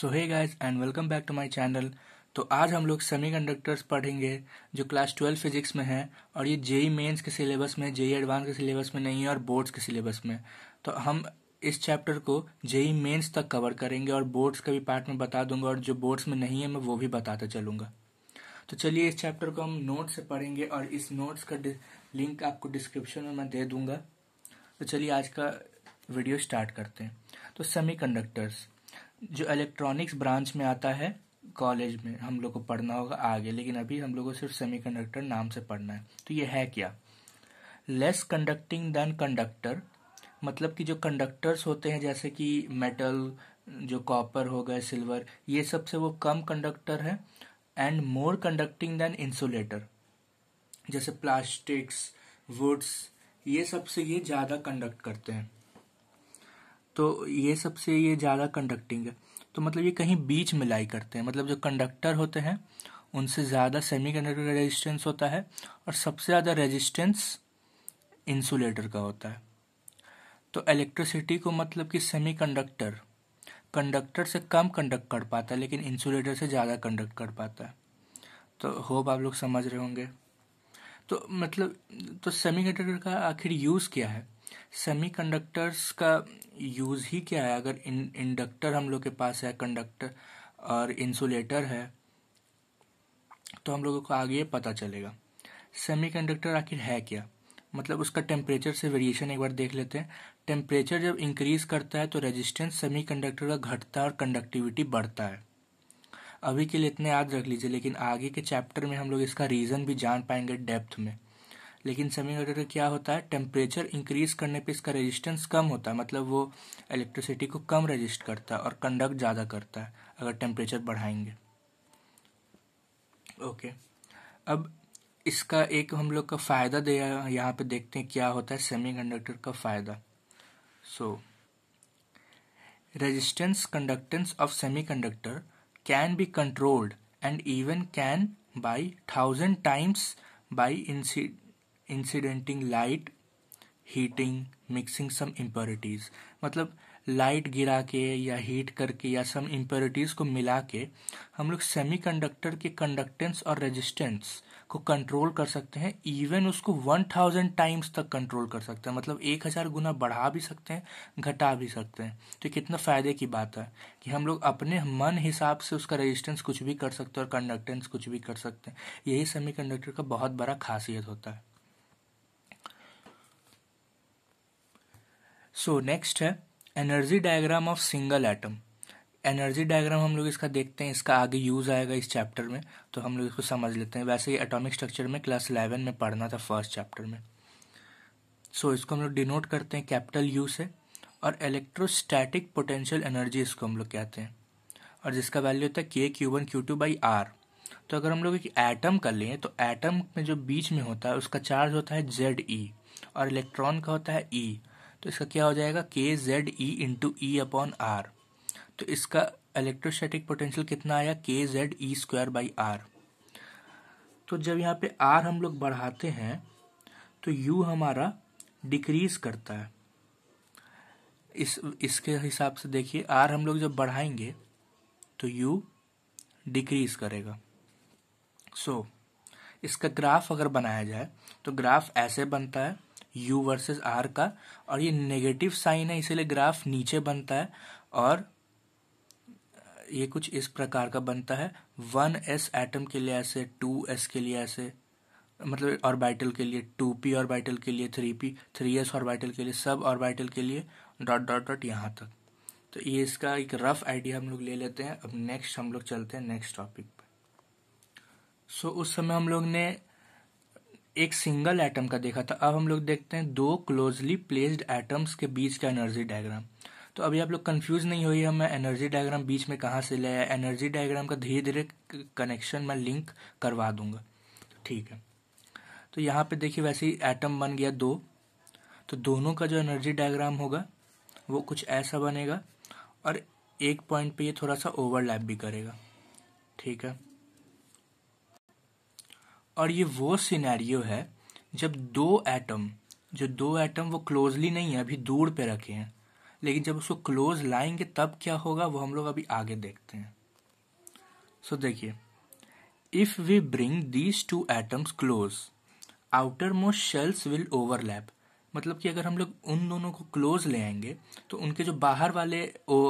so hey guys and welcome back to my channel तो आज हम लोग सेमीकंडक्टर्स पढ़ेंगे जो क्लास ट्वेल्व फिजिक्स में है और ये जेई मेंस e के सिलेबस में जेई एडवांस e के सिलेबस में नहीं है और बोर्ड्स के सिलेबस में तो हम इस चैप्टर को जेई मेंस e तक कवर करेंगे और बोर्ड्स का भी पार्ट में बता दूंगा और जो बोर्ड्स में नहीं है मैं वो भी बताता चलूंगा तो चलिए इस चैप्टर को हम नोट्स से पढ़ेंगे और इस नोट्स का लिंक आपको डिस्क्रिप्शन में मैं दे दूंगा तो चलिए आज का वीडियो स्टार्ट करते हैं तो सेमीकंडक्टर्स जो इलेक्ट्रॉनिक्स ब्रांच में आता है कॉलेज में हम लोग को पढ़ना होगा आगे लेकिन अभी हम लोग को सिर्फ कंडक्टर नाम से पढ़ना है तो ये है क्या लेस कंडक्टिंग देन कंडक्टर मतलब कि जो कंडक्टर्स होते हैं जैसे कि मेटल जो कॉपर हो गए सिल्वर ये सबसे वो कम कंडक्टर है and more conducting than insulator जैसे प्लास्टिक्स वुड्स ये सबसे ये ज़्यादा कंडक्ट करते हैं तो ये सबसे ये ज़्यादा कंडक्टिंग है तो मतलब ये कहीं बीच में लाई करते हैं मतलब जो कंडक्टर होते हैं उनसे ज़्यादा सेमी कंडक्टर का रजिस्टेंस होता है और सबसे ज़्यादा रेजिस्टेंस इंसुलेटर का होता है तो इलेक्ट्रिसिटी को मतलब कि सेमी कंडक्टर कंडक्टर से कम कंडक्ट कर पाता है लेकिन इंसुलेटर से ज़्यादा कंडक्ट कर पाता है तो होप आप लोग समझ रहे होंगे तो मतलब तो सेमी कंडक्टर का आखिर यूज़ क्या है सेमीकंडक्टर्स का यूज़ ही क्या है अगर इन इंडक्टर हम लोग के पास है कंडक्टर और इंसुलेटर है तो हम लोगों को आगे पता चलेगा सेमीकंडक्टर आखिर है क्या मतलब उसका टेम्परेचर से वेरिएशन एक बार देख लेते हैं टेम्परेचर जब इंक्रीज करता है तो रेजिस्टेंस सेमीकंडक्टर का घटता है और कंडक्टिविटी बढ़ता है अभी के लिए इतने याद रख लीजिए लेकिन आगे के चैप्टर में हम लोग इसका रीज़न भी जान पाएंगे डेप्थ में लेकिन सेमी कंडक्टर क्या होता है टेम्परेचर इंक्रीज करने पे इसका रेजिस्टेंस कम होता है मतलब वो इलेक्ट्रिसिटी को कम रेजिस्ट करता है और कंडक्ट ज़्यादा करता है अगर टेम्परेचर बढ़ाएंगे ओके अब इसका एक हम लोग का फ़ायदा दे यहाँ पे देखते हैं क्या होता है सेमी कंडक्टर का फ़ायदा so resistance conductance of semiconductor can be controlled and even can by thousand times by इंसिड incidenting light heating mixing some impurities मतलब लाइट गिरा के या हीट करके या सम इम्प्योरिटीज को मिला के हम लोग सेमी कंडक्टर के कंडक्टेंस और रेजिस्टेंस को कंट्रोल कर सकते हैं इवन उसको वन थाउजेंड टाइम्स तक कंट्रोल कर सकते हैं मतलब एक हज़ार गुना बढ़ा भी सकते हैं घटा भी सकते हैं तो कितना फ़ायदे की बात है कि हम लोग अपने मन हिसाब से उसका रेजिस्टेंस कुछ भी कर सकते हैं और कंडक्टेंस कुछ भी कर सकते हैं यही सेमी का बहुत बड़ा खासियत होता है सो so, नेक्स्ट है energy diagram of single atom energy diagram हम लोग इसका देखते हैं इसका आगे यूज़ आएगा इस चैप्टर में तो हम लोग इसको समझ लेते हैं वैसे ही एटॉमिक स्ट्रक्चर में क्लास इलेवन में पढ़ना था फर्स्ट चैप्टर में सो so, इसको हम लोग डिनोट करते हैं कैपिटल यू से और इलेक्ट्रोस्टैटिक पोटेंशियल एनर्जी इसको हम लोग कहते हैं और जिसका वैल्यू होता है K Q one Q two by R तो अगर हम लोग एक एटम कर लें तो एटम में जो बीच में होता है उसका चार्ज होता है जेड ई e, और इलेक्ट्रॉन का होता है ई e, तो इसका क्या हो जाएगा K Z E into E upon R तो इसका इलेक्ट्रोस्टैटिक पोटेंशियल कितना आया K Z E square by R तो जब यहाँ पे आर हम लोग बढ़ाते हैं तो यू हमारा डिक्रीज करता है इस इसके हिसाब से देखिए आर हम लोग जब बढ़ाएंगे तो यू डिक्रीज करेगा सो so, इसका ग्राफ अगर बनाया जाए तो ग्राफ ऐसे बनता है u वर्सेस r का और ये नेगेटिव साइन है इसीलिए ग्राफ नीचे बनता है और ये कुछ इस प्रकार का बनता है वन एस एटम के लिए ऐसे टू एस के लिए ऐसे मतलब ऑर्बिटल के लिए टू पी ऑर्बिटल के लिए three P three S orbital के लिए सब ऑर्बिटल के लिए डॉट डॉट डॉट यहाँ तक तो ये इसका एक रफ आइडिया हम लोग ले लेते हैं अब नेक्स्ट हम लोग चलते हैं नेक्स्ट टॉपिक पर सो so, उस समय हम लोग ने एक सिंगल एटम का देखा था अब हम लोग देखते हैं दो क्लोजली प्लेस्ड एटम्स के बीच का एनर्जी डायग्राम तो अभी आप लोग कंफ्यूज नहीं हुई है मैं एनर्जी डायग्राम बीच में कहाँ से ले एनर्जी डायग्राम का धीरे धीरे कनेक्शन मैं लिंक करवा दूंगा ठीक है तो यहाँ पे देखिए वैसे ही एटम बन गया दो तो दोनों का जो एनर्जी डायग्राम होगा वो कुछ ऐसा बनेगा और एक पॉइंट पे ये थोड़ा सा ओवरलैप भी करेगा ठीक है और ये वो सिनेरियो है जब दो एटम जो दो एटम वो क्लोजली नहीं है अभी दूर पे रखे हैं लेकिन जब उसको क्लोज लाएंगे तब क्या होगा वो हम लोग अभी आगे देखते हैं सो देखिए if we bring these two atoms close outermost shells will overlap मतलब कि अगर हम लोग उन दोनों को क्लोज ले आएंगे तो उनके जो बाहर वाले ओ,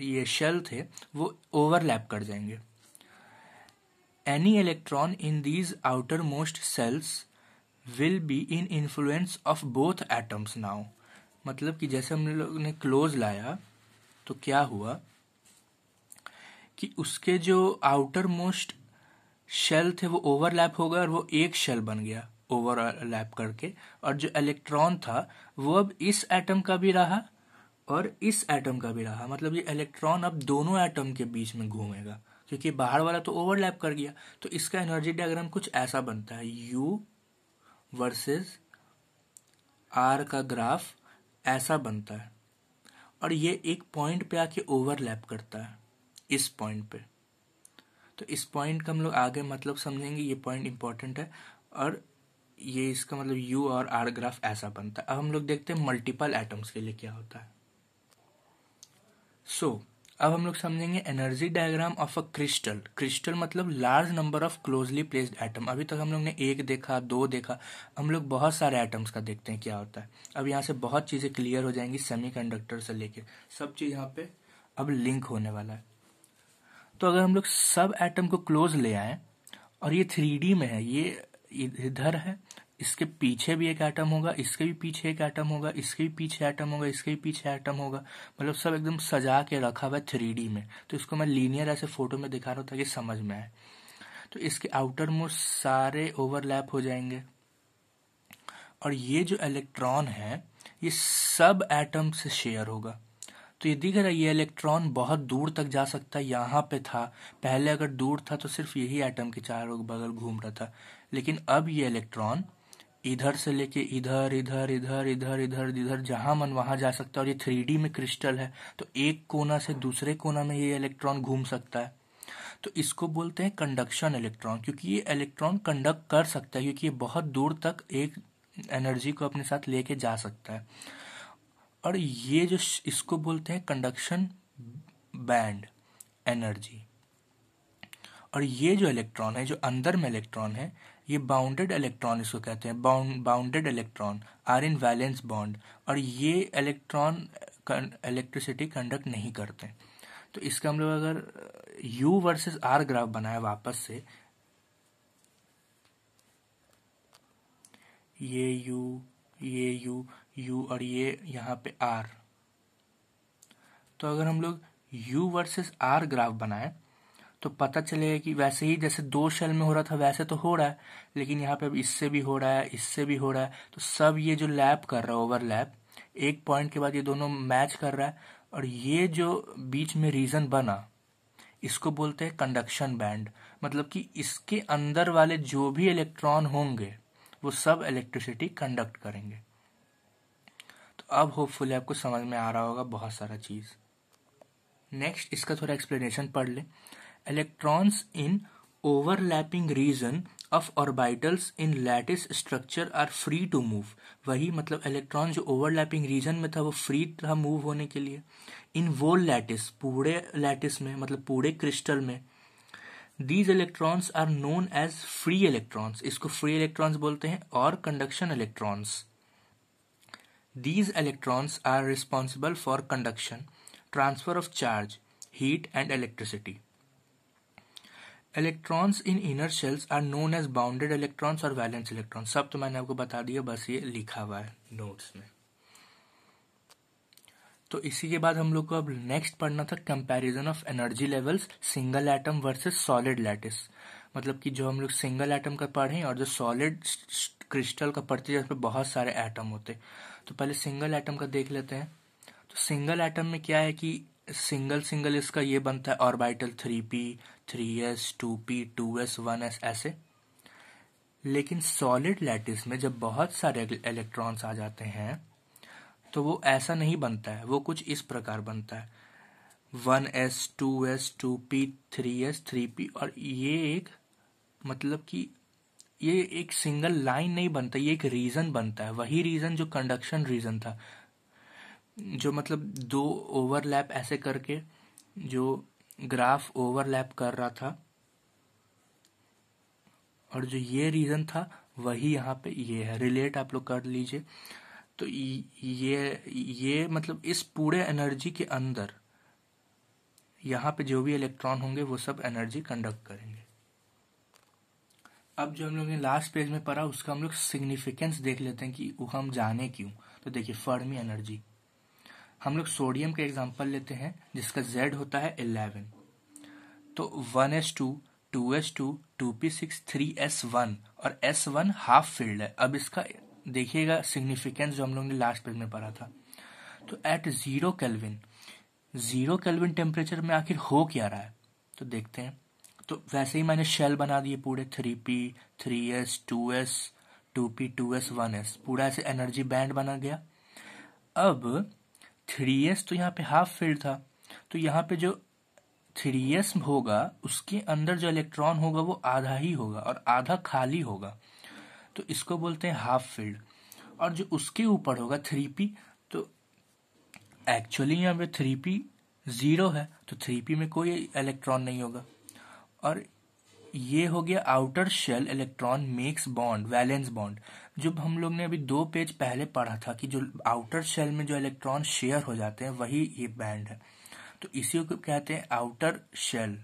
ये शेल थे वो ओवरलैप कर जाएंगे any electron in these outermost cells will be in influence of both atoms now मतलब कि जैसे हम लोग ने क्लोज लाया तो क्या हुआ कि उसके जो आउटर मोस्ट शेल थे वो ओवरलैप हो गए और वो एक शेल बन गया ओवरलैप करके और जो इलेक्ट्रॉन था वो अब इस एटम का भी रहा और इस एटम का भी रहा मतलब ये इलेक्ट्रॉन अब दोनों एटम के बीच में घूमेगा क्योंकि बाहर वाला तो ओवरलैप कर गया तो इसका एनर्जी डायग्राम कुछ ऐसा बनता है यू वर्सेस आर का ग्राफ ऐसा बनता है और ये एक पॉइंट पे आके ओवरलैप करता है इस पॉइंट पे तो इस पॉइंट का हम लोग आगे मतलब समझेंगे ये पॉइंट इंपॉर्टेंट है और ये इसका मतलब यू और आर ग्राफ ऐसा बनता है अब हम लोग देखते हैं मल्टीपल एटम्स के लिए क्या होता है सो so, अब हम लोग समझेंगे energy diagram of a crystal crystal मतलब large number of closely placed atom अभी तक हम लोग ने एक देखा दो देखा हम लोग बहुत सारे एटम्स का देखते हैं क्या होता है अब यहाँ से बहुत चीज़ें क्लियर हो जाएंगी सेमीकंडक्टर से लेके सब चीज़ यहाँ पे अब लिंक होने वाला है तो अगर हम लोग सब एटम को क्लोज ले आए और ये थ्री में है ये इधर है इसके पीछे भी एक एटम होगा इसके भी पीछे एक एटम होगा इसके भी पीछे एटम होगा इसके भी पीछे एटम होगा मतलब सब एकदम सजा के रखा हुआ थ्री में तो इसको मैं लीनियर ऐसे फोटो में दिखा रहा हूँ ताकि समझ में आए तो इसके आउटर मोस्ट सारे ओवरलैप हो जाएंगे और ये जो इलेक्ट्रॉन है ये सब एटम से शेयर होगा तो ये दिख रहा है ये इलेक्ट्रॉन बहुत दूर तक जा सकता है यहाँ पे था पहले अगर दूर था तो सिर्फ यही एटम के चारों बगल घूम रहा था लेकिन अब ये इलेक्ट्रॉन इधर से लेके इधर इधर इधर इधर इधर इधर जहां मन वहां जा सकता है और ये थ्री में क्रिस्टल है तो एक कोना से दूसरे कोना में ये इलेक्ट्रॉन घूम सकता है तो इसको बोलते हैं कंडक्शन इलेक्ट्रॉन क्योंकि ये इलेक्ट्रॉन कंडक्ट कर सकता है क्योंकि ये बहुत दूर तक एक एनर्जी को अपने साथ लेके जा सकता है और ये जो इसको बोलते हैं कंडक्शन बैंड एनर्जी और ये जो इलेक्ट्रॉन है जो अंदर में इलेक्ट्रॉन है ये बाउंडेड इलेक्ट्रॉन इसको कहते हैं bounded electron are in valence bond और ये इलेक्ट्रॉन इलेक्ट्रिसिटी कंडक्ट नहीं करते तो इसका हम मतलब लोग अगर U वर्सेस R ग्राफ बनाए वापस से ये U ये U U और ये यहाँ पे R तो अगर हम लोग U वर्सेस R ग्राफ बनाए तो पता चलेगा कि वैसे ही जैसे दो शेल में हो रहा था वैसे तो हो रहा है लेकिन यहाँ पे अब इससे भी हो रहा है इससे भी हो रहा है तो सब ये जो लैप कर रहा है ओवरलैप एक पॉइंट के बाद ये दोनों मैच कर रहा है और ये जो बीच में रीजन बना इसको बोलते हैं कंडक्शन बैंड मतलब कि इसके अंदर वाले जो भी इलेक्ट्रॉन होंगे वो सब इलेक्ट्रिसिटी कंडक्ट करेंगे तो अब होपफुली आपको समझ में आ रहा होगा बहुत सारा चीज़ नेक्स्ट इसका थोड़ा एक्सप्लेनेशन पढ़ लें Electrons in overlapping region of orbitals in lattice structure are free to move वही मतलब इलेक्ट्रॉन जो ओवरलैपिंग रीजन में था वो फ्री था मूव होने के लिए इन वो लैटिस पूरे लैटिस में मतलब पूरे क्रिस्टल में these electrons are known as free electrons इसको फ्री इलेक्ट्रॉन्स बोलते हैं और conduction electrons these electrons are responsible for conduction transfer of charge heat and electricity electrons in inner shells are known as bounded electrons और valence electron सब तो मैंने आपको बता दिया बस ये लिखा हुआ है नोट्स में तो इसी के बाद हम लोग को अब नेक्स्ट पढ़ना था comparison of energy levels single atom versus solid lattice मतलब कि जो हम लोग सिंगल एटम का पढ़े और जो सॉलिड क्रिस्टल का पढ़ते हैं जिसमें बहुत सारे एटम होते तो पहले सिंगल एटम का देख लेते हैं तो सिंगल एटम में क्या है कि सिंगल सिंगल इसका ये बनता है orbital three P three s two p two s one s ऐसे लेकिन सॉलिड लैटिस में जब बहुत सारे इलेक्ट्रॉन्स आ जाते हैं तो वो ऐसा नहीं बनता है वो कुछ इस प्रकार बनता है one s two s two p three s three p और ये एक मतलब कि ये एक सिंगल लाइन नहीं बनता ये एक रीजन बनता है वही रीजन जो कंडक्शन रीजन था जो मतलब दो ओवरलैप ऐसे करके जो ग्राफ ओवरलैप कर रहा था और जो ये रीजन था वही यहाँ पे ये है रिलेट आप लोग कर लीजिए तो ये ये मतलब इस पूरे एनर्जी के अंदर यहाँ पे जो भी इलेक्ट्रॉन होंगे वो सब एनर्जी कंडक्ट करेंगे अब जो हम लोग ने लास्ट पेज में पढ़ा उसका हम लोग सिग्निफिकेंस देख लेते हैं कि वो हम जाने क्यों तो देखिए फर्मी एनर्जी हम लोग सोडियम का एग्जाम्पल लेते हैं जिसका जेड होता है 11 तो one s two two s two two p six three s one और एस वन हाफ फील्ड है अब इसका देखिएगा सिग्निफिकेंस जो हम लोग ने लास्ट पेज में पढ़ा था तो at zero kelvin zero kelvin temperature में आखिर हो क्या रहा है तो देखते हैं तो वैसे ही मैंने शेल बना दिए पूरे three P three s two s two p two s one s पूरा ऐसे एनर्जी बैंड बना गया अब थ्री एस तो यहाँ पे हाफ फील्ड था तो यहाँ पे जो थ्री एस होगा उसके अंदर जो इलेक्ट्रॉन होगा वो आधा ही होगा और आधा खाली होगा तो इसको बोलते हैं हाफ फील्ड और जो उसके ऊपर होगा थ्री पी तो एक्चुअली यहाँ पे थ्री पी जीरो है तो थ्री पी में कोई इलेक्ट्रॉन नहीं होगा और ये हो गया outer shell electron makes bond valence bond जब हम लोग ने अभी दो पेज पहले पढ़ा था कि जो आउटर शेल में जो इलेक्ट्रॉन शेयर हो जाते हैं वही ये बैंड है तो इसी को कहते हैं आउटर शेल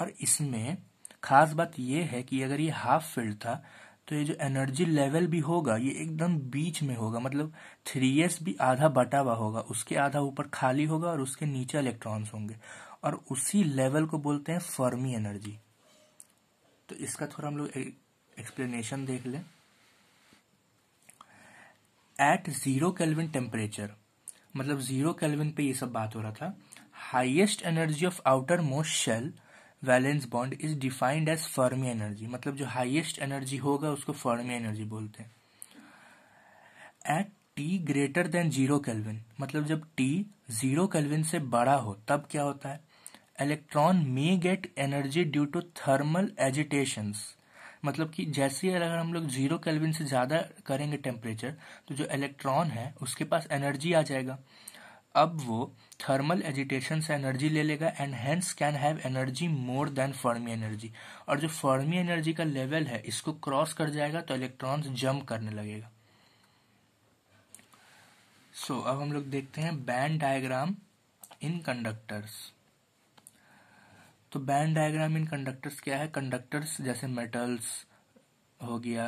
और इसमें खास बात यह है कि अगर ये हाफ फील्ड था तो ये जो एनर्जी लेवल भी होगा ये एकदम बीच में होगा मतलब थ्री एस भी आधा बटा हुआ होगा उसके आधा ऊपर खाली होगा और उसके नीचे इलेक्ट्रॉन्स होंगे और उसी लेवल को बोलते हैं फर्मी एनर्जी तो इसका थोड़ा हम लोग एक्सप्लेनेशन देख लें एट जीरो केल्विन टेम्परेचर मतलब जीरो केल्विन पे ये सब बात हो रहा था highest energy of outermost shell valence bond is defined as Fermi energy मतलब जो हाइएस्ट एनर्जी होगा उसको फर्मी एनर्जी बोलते हैं at T greater than zero kelvin मतलब जब टी जीरो केल्विन से बड़ा हो तब क्या होता है electron may get energy due to thermal agitation मतलब कि जैसे ही अगर हम लोग जीरो केल्विन से ज़्यादा करेंगे टेम्परेचर तो जो इलेक्ट्रॉन है उसके पास एनर्जी आ जाएगा अब वो थर्मल एजिटेशन से एनर्जी ले लेगा and hence can have energy more than Fermi energy और जो फर्मी एनर्जी का लेवल है इसको क्रॉस कर जाएगा तो इलेक्ट्रॉन्स जंप करने लगेगा सो so, अब हम लोग देखते हैं बैंड डायग्राम इन कंडक्टर्स तो बैंड डायग्राम इन कंडक्टर्स क्या है कंडक्टर्स जैसे मेटल्स हो गया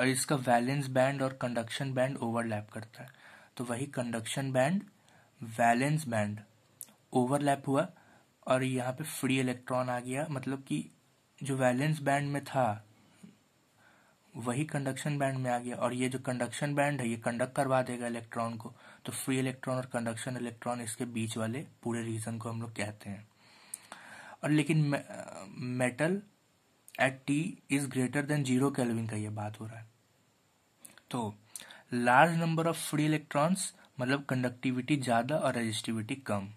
और इसका वैलेंस बैंड और कंडक्शन बैंड ओवरलैप करता है तो वही conduction band valence band overlap हुआ और यहाँ पे फ्री इलेक्ट्रॉन आ गया मतलब कि जो वैलेंस बैंड में था वही कंडक्शन बैंड में आ गया और ये जो कंडक्शन बैंड है ये कंडक्ट करवा देगा इलेक्ट्रॉन को तो फ्री इलेक्ट्रॉन और कंडक्शन इलेक्ट्रॉन इसके बीच वाले पूरे रीजन को हम लोग कहते हैं और लेकिन metal at T is greater than zero kelvin का ये बात हो रहा है तो large number of free electrons मतलब कंडक्टिविटी ज़्यादा और रेजिस्टिविटी कम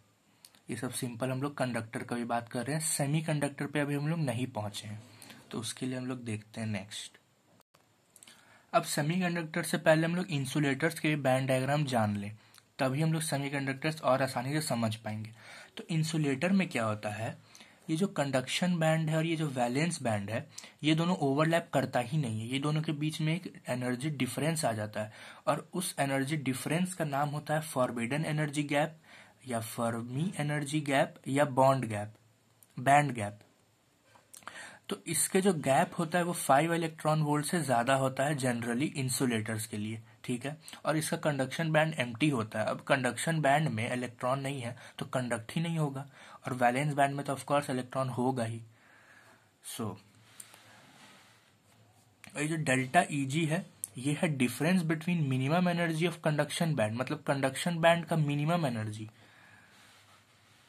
ये सब सिंपल हम लोग कंडक्टर का भी बात कर रहे हैं सेमी कंडक्टर पर अभी हम लोग नहीं पहुंचे हैं तो उसके लिए हम लोग देखते हैं नेक्स्ट अब सेमी कंडक्टर से पहले हम लोग इंसुलेटर्स के बैंड डायग्राम जान लें तभी हम लोग सेमी कंडक्टर्स और आसानी से समझ पाएंगे तो इंसुलेटर में क्या होता है ये जो कंडक्शन बैंड है और ये जो वैलेंस बैंड है ये दोनों ओवरलैप करता ही नहीं है ये दोनों के बीच में एक एनर्जी डिफरेंस आ जाता है और उस एनर्जी डिफरेंस का नाम होता है फॉरबिडन एनर्जी गैप या फर्मी एनर्जी गैप या बॉन्ड गैप बैंड गैप तो इसके जो गैप होता है वो फाइव इलेक्ट्रॉन वोल्ट से ज्यादा होता है जनरली इंसुलेटर्स के लिए ठीक है और इसका कंडक्शन बैंड एम्प्टी होता है अब कंडक्शन बैंड में इलेक्ट्रॉन नहीं है तो कंडक्ट ही नहीं होगा और वैलेंस बैंड में तो ऑफकोर्स इलेक्ट्रॉन होगा ही सो so, ये जो डेल्टा ई है ये है difference between minimum energy of conduction band मतलब कंडक्शन बैंड का मिनिमम एनर्जी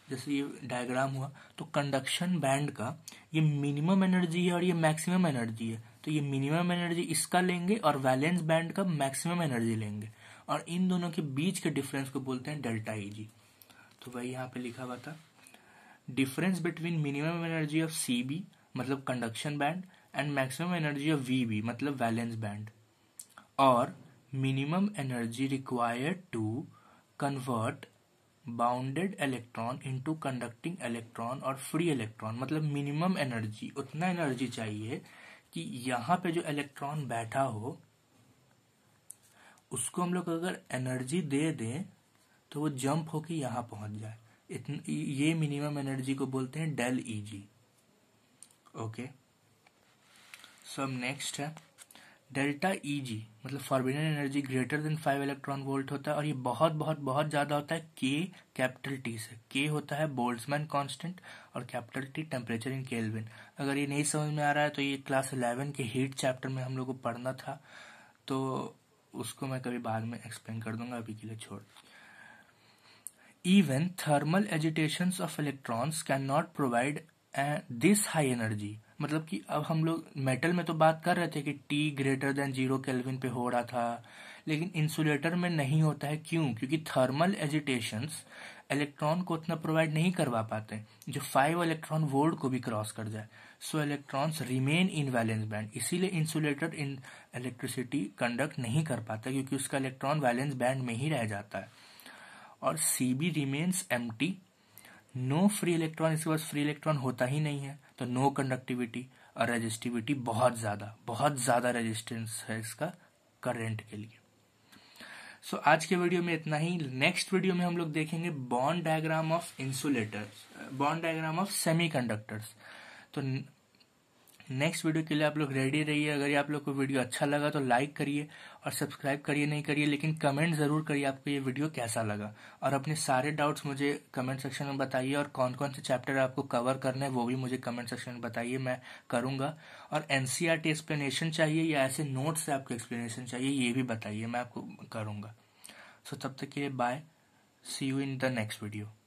जैसे ये डायग्राम हुआ तो कंडक्शन बैंड का ये मिनिमम एनर्जी है और ये मैक्सिमम एनर्जी है तो ये मिनिमम एनर्जी इसका लेंगे और वैलेंस बैंड का मैक्सिमम एनर्जी लेंगे और इन दोनों के बीच के डिफरेंस को बोलते हैं डेल्टा ई जी तो वही यहाँ पे लिखा हुआ था difference between minimum energy of C B मतलब conduction band and maximum energy of V B मतलब वैलेंस बैंड और minimum energy required to convert bounded electron into conducting electron और फ्री इलेक्ट्रॉन मतलब मिनिमम एनर्जी उतना energy चाहिए कि यहाँ पे जो इलेक्ट्रॉन बैठा हो उसको हम लोग अगर एनर्जी दे दें तो वो जंप होके यहाँ पहुंच जाए ये मिनिमम एनर्जी को बोलते हैं डेल ई जी ओके सो अब नेक्स्ट है डेल्टा ई जी मतलब forbidden energy greater than five electron volt होता है और ये बहुत बहुत बहुत ज़्यादा होता है के कैपिटल टी से के होता है बोल्ट्समैन कांस्टेंट और capital T temperature in kelvin अगर ये नहीं समझ में आ रहा है तो ये क्लास इलेवन के हीट चैप्टर में हम लोग को पढ़ना था तो उसको मैं कभी बाद में एक्सप्लेन कर दूंगा अभी के लिए छोड़ Even thermal agitations of electrons cannot not provide uh, this high energy मतलब कि अब हम लोग मेटल में तो बात कर रहे थे कि T greater than zero kelvin पे हो रहा था लेकिन इंसुलेटर में नहीं होता है क्यों क्योंकि थर्मल एजिटेशंस इलेक्ट्रॉन को उतना प्रोवाइड नहीं करवा पाते जो फाइव इलेक्ट्रॉन वोल्ड को भी क्रॉस कर जाए so electrons remain in valence band इसीलिए इंसुलेटर इन इलेक्ट्रिसिटी कंडक्ट नहीं कर पाता क्योंकि उसका इलेक्ट्रॉन वैलेंस बैंड में ही रह जाता है और C B remains empty no free electron इसके पास फ्री इलेक्ट्रॉन होता ही नहीं है तो नो कंडक्टिविटी और रेजिस्टिविटी बहुत ज़्यादा बहुत ज़्यादा रेजिस्टेंस है इसका करंट के लिए सो so, आज के वीडियो में इतना ही नेक्स्ट वीडियो में हम लोग देखेंगे bond diagram of insulators bond diagram of semi तो नेक्स्ट वीडियो के लिए आप लोग रेडी रहिए अगर ये आप लोग को वीडियो अच्छा लगा तो लाइक करिए और सब्सक्राइब करिए नहीं करिए लेकिन कमेंट जरूर करिए आपको ये वीडियो कैसा लगा और अपने सारे डाउट्स मुझे कमेंट सेक्शन में बताइए और कौन कौन से चैप्टर आपको कवर करने हैं वो भी मुझे कमेंट सेक्शन में बताइए मैं करूंगा और एनसीआरटी एक्सप्लेनेशन e चाहिए या ऐसे नोट्स से आपको एक्सप्लेनेशन चाहिए ये भी बताइए मैं आपको करूंगा सो so, तब तक के लिए bye see you in the next video